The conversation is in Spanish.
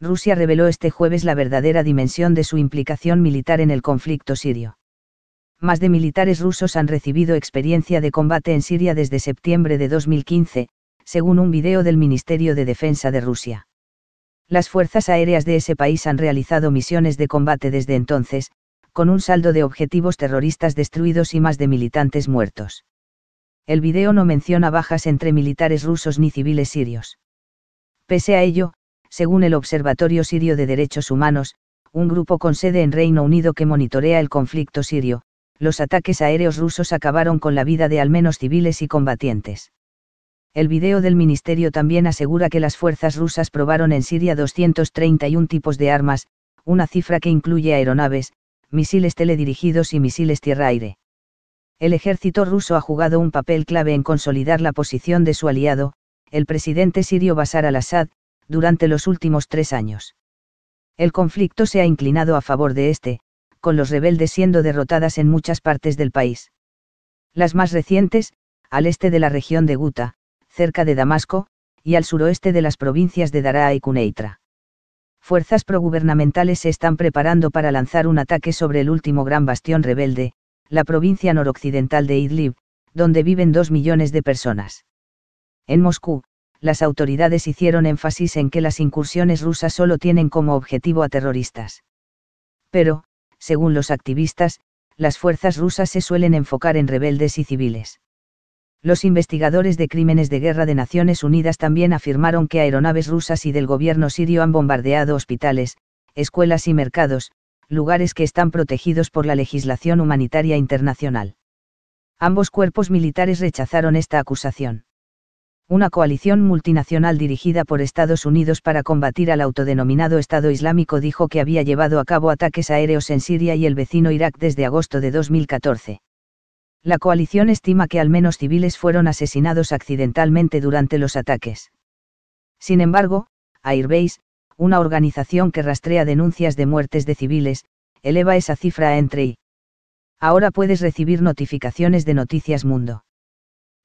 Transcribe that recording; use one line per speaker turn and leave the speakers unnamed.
Rusia reveló este jueves la verdadera dimensión de su implicación militar en el conflicto sirio. Más de militares rusos han recibido experiencia de combate en Siria desde septiembre de 2015, según un video del Ministerio de Defensa de Rusia. Las fuerzas aéreas de ese país han realizado misiones de combate desde entonces, con un saldo de objetivos terroristas destruidos y más de militantes muertos. El video no menciona bajas entre militares rusos ni civiles sirios. Pese a ello, según el Observatorio Sirio de Derechos Humanos, un grupo con sede en Reino Unido que monitorea el conflicto sirio, los ataques aéreos rusos acabaron con la vida de al menos civiles y combatientes. El video del ministerio también asegura que las fuerzas rusas probaron en Siria 231 tipos de armas, una cifra que incluye aeronaves, misiles teledirigidos y misiles tierra-aire. El ejército ruso ha jugado un papel clave en consolidar la posición de su aliado, el presidente sirio Bashar al-Assad, durante los últimos tres años. El conflicto se ha inclinado a favor de este, con los rebeldes siendo derrotadas en muchas partes del país. Las más recientes, al este de la región de Guta, cerca de Damasco, y al suroeste de las provincias de Daraa y Cuneitra. Fuerzas progubernamentales se están preparando para lanzar un ataque sobre el último gran bastión rebelde, la provincia noroccidental de Idlib, donde viven dos millones de personas. En Moscú, las autoridades hicieron énfasis en que las incursiones rusas solo tienen como objetivo a terroristas. Pero, según los activistas, las fuerzas rusas se suelen enfocar en rebeldes y civiles. Los investigadores de crímenes de guerra de Naciones Unidas también afirmaron que aeronaves rusas y del gobierno sirio han bombardeado hospitales, escuelas y mercados, lugares que están protegidos por la legislación humanitaria internacional. Ambos cuerpos militares rechazaron esta acusación una coalición multinacional dirigida por Estados Unidos para combatir al autodenominado Estado Islámico dijo que había llevado a cabo ataques aéreos en Siria y el vecino Irak desde agosto de 2014. La coalición estima que al menos civiles fueron asesinados accidentalmente durante los ataques. Sin embargo, Airbase, una organización que rastrea denuncias de muertes de civiles, eleva esa cifra a entre y. Ahora puedes recibir notificaciones de Noticias Mundo.